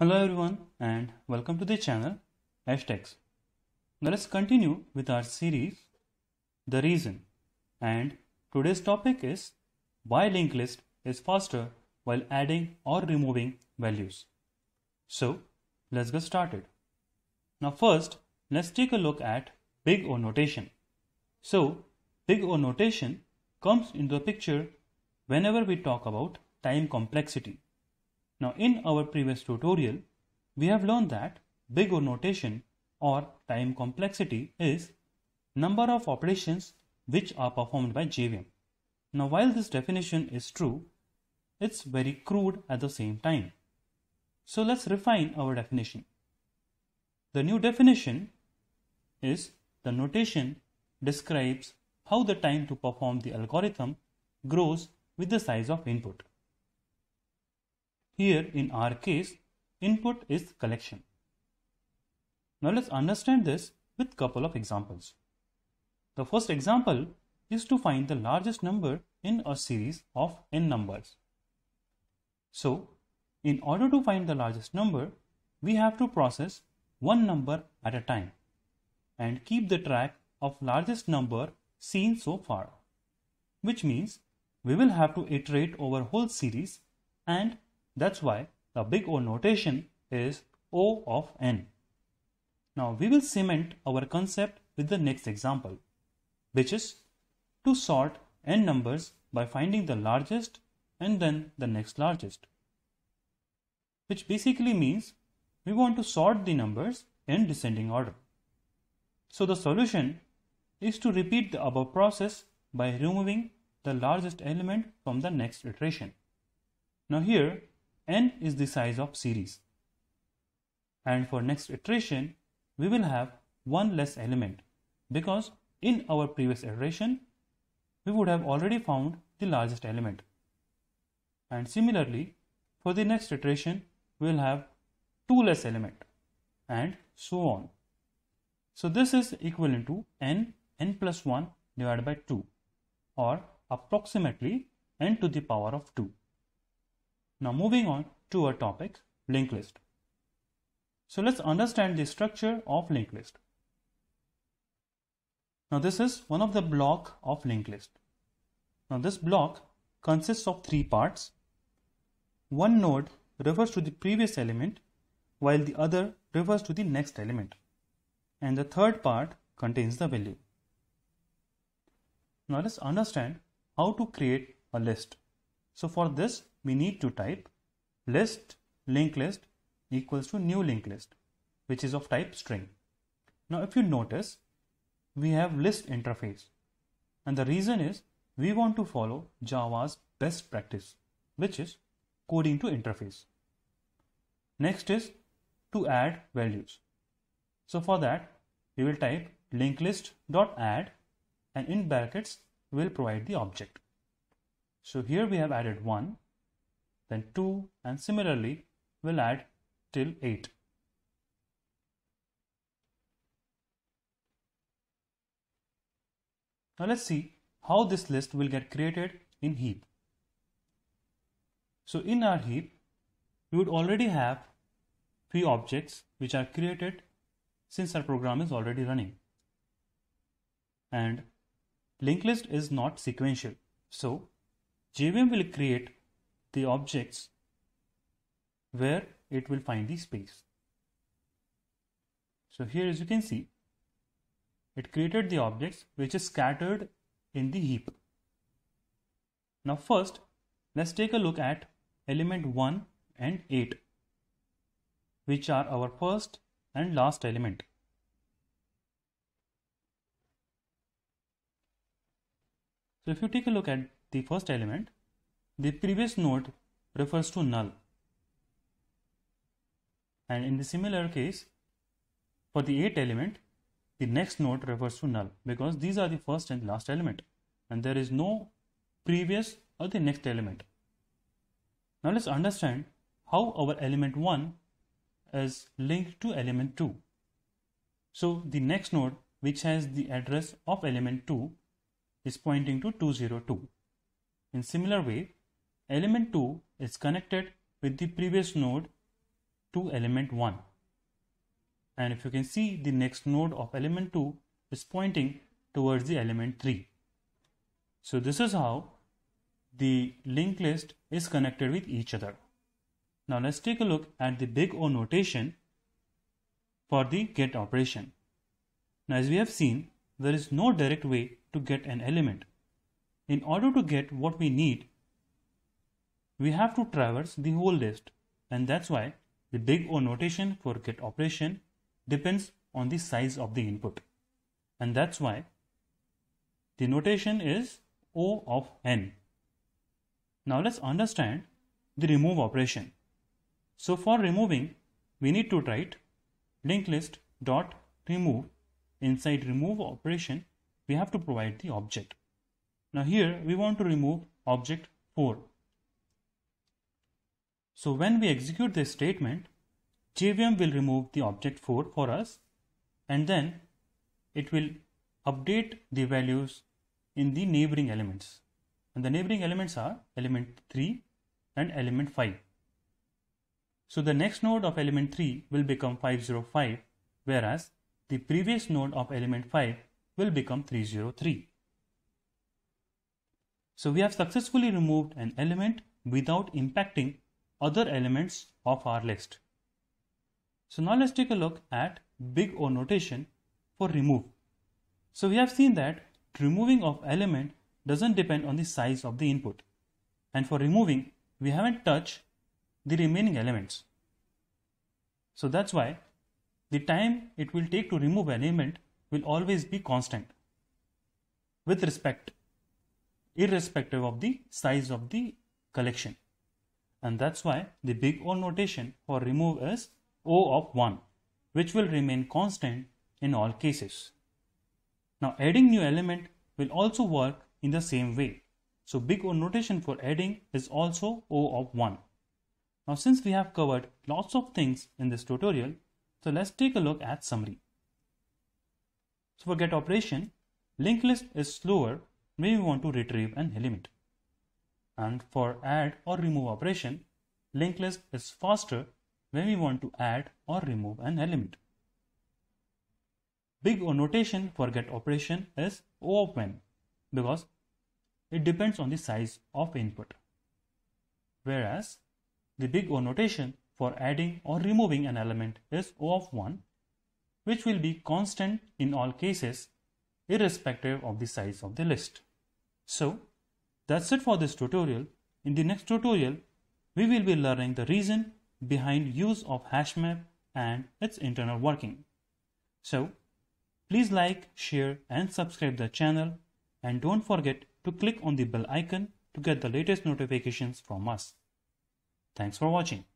Hello everyone and welcome to the channel Hashtags. Now let's continue with our series The Reason and today's topic is why linked list is faster while adding or removing values. So let's get started. Now first let's take a look at big O notation. So big O notation comes into the picture whenever we talk about time complexity. Now in our previous tutorial, we have learned that big O notation or time complexity is number of operations which are performed by JVM. Now while this definition is true, it's very crude at the same time. So let's refine our definition. The new definition is the notation describes how the time to perform the algorithm grows with the size of input. Here in our case, input is collection. Now let's understand this with couple of examples. The first example is to find the largest number in a series of n numbers. So, in order to find the largest number, we have to process one number at a time and keep the track of largest number seen so far, which means we will have to iterate over whole series and that's why the big O notation is O of n. Now we will cement our concept with the next example, which is to sort n numbers by finding the largest and then the next largest, which basically means we want to sort the numbers in descending order. So the solution is to repeat the above process by removing the largest element from the next iteration. Now here n is the size of series. And for next iteration, we will have one less element because in our previous iteration, we would have already found the largest element. And similarly, for the next iteration, we will have two less element and so on. So this is equivalent to n, n plus 1 divided by 2 or approximately n to the power of 2. Now moving on to our topic, linked list. So let's understand the structure of linked list. Now this is one of the block of linked list. Now this block consists of three parts. One node refers to the previous element while the other refers to the next element. And the third part contains the value. Now let's understand how to create a list. So for this, we need to type list link list equals to new link list, which is of type string. Now, if you notice, we have list interface. And the reason is we want to follow Java's best practice, which is coding to interface. Next is to add values. So for that, we will type link list dot add, and in brackets, we will provide the object. So here we have added one then 2 and similarly we'll add till 8. Now let's see how this list will get created in heap. So in our heap, we would already have three objects which are created since our program is already running. And linked list is not sequential. So JVM will create the objects where it will find the space. So here as you can see, it created the objects which is scattered in the heap. Now first, let's take a look at element 1 and 8, which are our first and last element. So if you take a look at the first element, the previous node refers to null. And in the similar case, for the eighth element, the next node refers to null because these are the first and last element and there is no previous or the next element. Now let's understand how our element 1 is linked to element 2. So the next node which has the address of element 2 is pointing to 202. In similar way, element 2 is connected with the previous node to element 1. And if you can see the next node of element 2 is pointing towards the element 3. So this is how the linked list is connected with each other. Now let's take a look at the big O notation for the get operation. Now as we have seen, there is no direct way to get an element. In order to get what we need, we have to traverse the whole list and that's why the big O notation for get operation depends on the size of the input. And that's why the notation is O of n. Now let's understand the remove operation. So for removing, we need to write linked list dot remove. Inside remove operation, we have to provide the object. Now here we want to remove object 4 so when we execute this statement, JVM will remove the object 4 for us and then it will update the values in the neighboring elements. And the neighboring elements are element 3 and element 5. So the next node of element 3 will become 505 whereas the previous node of element 5 will become 303. So we have successfully removed an element without impacting other elements of our list. So now let's take a look at big O notation for remove. So we have seen that removing of element doesn't depend on the size of the input. And for removing, we haven't touched the remaining elements. So that's why the time it will take to remove element will always be constant with respect, irrespective of the size of the collection and that's why the big O notation for remove is O of 1 which will remain constant in all cases. Now adding new element will also work in the same way. So big O notation for adding is also O of 1. Now since we have covered lots of things in this tutorial, so let's take a look at summary. So for get operation, linked list is slower when we want to retrieve an element. And for add or remove operation, linked list is faster when we want to add or remove an element. Big O notation for get operation is open because it depends on the size of input. Whereas the big O notation for adding or removing an element is O of 1 which will be constant in all cases irrespective of the size of the list. So that's it for this tutorial. In the next tutorial, we will be learning the reason behind use of HashMap and its internal working. So, please like, share and subscribe the channel and don't forget to click on the bell icon to get the latest notifications from us. Thanks for watching.